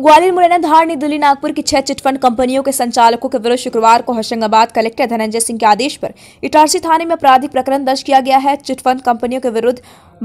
ग्वालियर मुरैना धार दिल्ली नागपुर की छह चिटफंड कंपनियों के संचालकों के विरुद्ध शुक्रवार को होशंगाबाद कलेक्टर धनंजय सिंह के आदेश पर इटारसी थाने में आपराधिक प्रकरण दर्ज किया गया है चिटफंड कंपनियों के विरुद्ध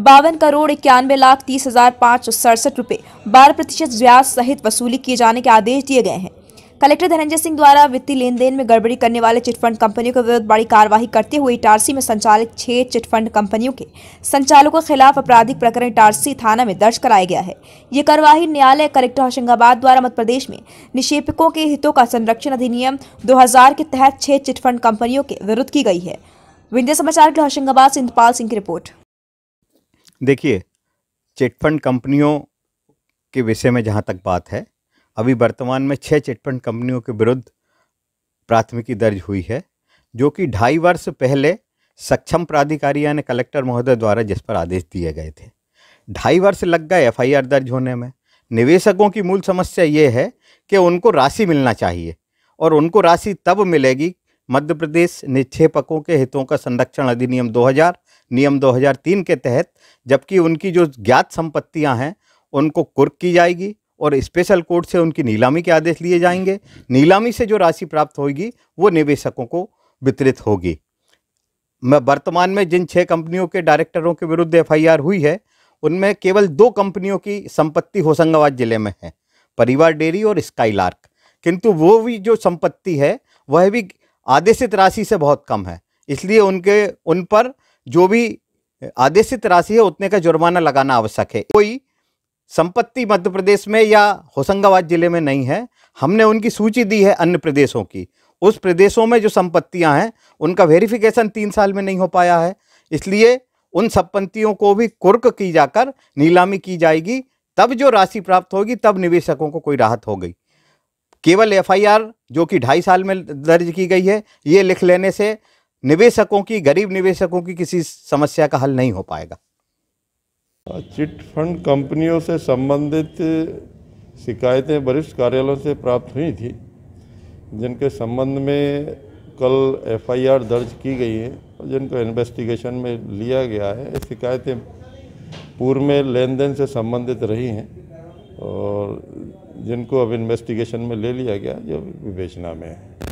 बावन करोड़ इक्यानवे लाख तीस हजार पाँच सौ सड़सठ रुपये बारह प्रतिशत ब्याज सहित वसूली किए जाने के आदेश दिए गए हैं कलेक्टर धनंजय सिंह द्वारा वित्तीय लेन देन में गड़बड़ी करने वाले चिटफंड कंपनियों के विरुद्ध बड़ी कार्रवाई करते हुए इटारसी में संचालित छह चिटफंड कंपनियों के संचालकों के खिलाफ आपराधिक प्रकरण इटारसी थाना में दर्ज कराया गया है ये कार्यवाही न्यायालय कलेक्टर होशंगाबाद द्वारा मध्य प्रदेश में निक्षेपकों के हितों का संरक्षण अधिनियम दो के तहत छह चिटफंड कंपनियों के विरुद्ध की गई है विंध्य समाचार के होशंगाबाद से इंद्रपाल सिंह की रिपोर्ट देखिए चिटफंड कंपनियों के विषय में जहाँ तक बात है अभी वर्तमान में छः चिटफंड कंपनियों के विरुद्ध प्राथमिकी दर्ज हुई है जो कि ढाई वर्ष पहले सक्षम प्राधिकारी यानी कलेक्टर महोदय द्वारा जिस पर आदेश दिए गए थे ढाई वर्ष लग गए एफ दर्ज होने में निवेशकों की मूल समस्या ये है कि उनको राशि मिलना चाहिए और उनको राशि तब मिलेगी मध्य प्रदेश निक्षेपकों के हितों का संरक्षण अधिनियम 2000 नियम 2003 के तहत जबकि उनकी जो ज्ञात संपत्तियां हैं उनको कुर्क की जाएगी और स्पेशल कोर्ट से उनकी नीलामी के आदेश लिए जाएंगे नीलामी से जो राशि प्राप्त होगी वो निवेशकों को वितरित होगी मैं वर्तमान में जिन छः कंपनियों के डायरेक्टरों के विरुद्ध एफआईआर हुई है उनमें केवल दो कंपनियों की संपत्ति होशंगाबाद जिले में है परिवार डेयरी और स्काईलार्क किंतु वो भी जो संपत्ति है वह भी आदेशित राशि से बहुत कम है इसलिए उनके उन पर जो भी आदेशित राशि है उतने का जुर्माना लगाना आवश्यक है कोई संपत्ति मध्य प्रदेश में या होशंगाबाद जिले में नहीं है हमने उनकी सूची दी है अन्य प्रदेशों की उस प्रदेशों में जो संपत्तियां हैं उनका वेरिफिकेशन तीन साल में नहीं हो पाया है इसलिए उन संपत्तियों को भी कुर्क की जाकर नीलामी की जाएगी तब जो राशि प्राप्त होगी तब निवेशकों को कोई राहत हो गई केवल एफआईआर जो कि ढाई साल में दर्ज की गई है ये लिख लेने से निवेशकों की गरीब निवेशकों की किसी समस्या का हल नहीं हो पाएगा चिट फंड कंपनियों से संबंधित शिकायतें वरिष्ठ कार्यालयों से प्राप्त हुई थी जिनके संबंध में कल एफआईआर दर्ज की गई है और जिनको इन्वेस्टिगेशन में लिया गया है शिकायतें पूर्व में लेन देन से संबंधित रही हैं और जिनको अब इन्वेस्टिगेशन में ले लिया गया जो विवेचना में है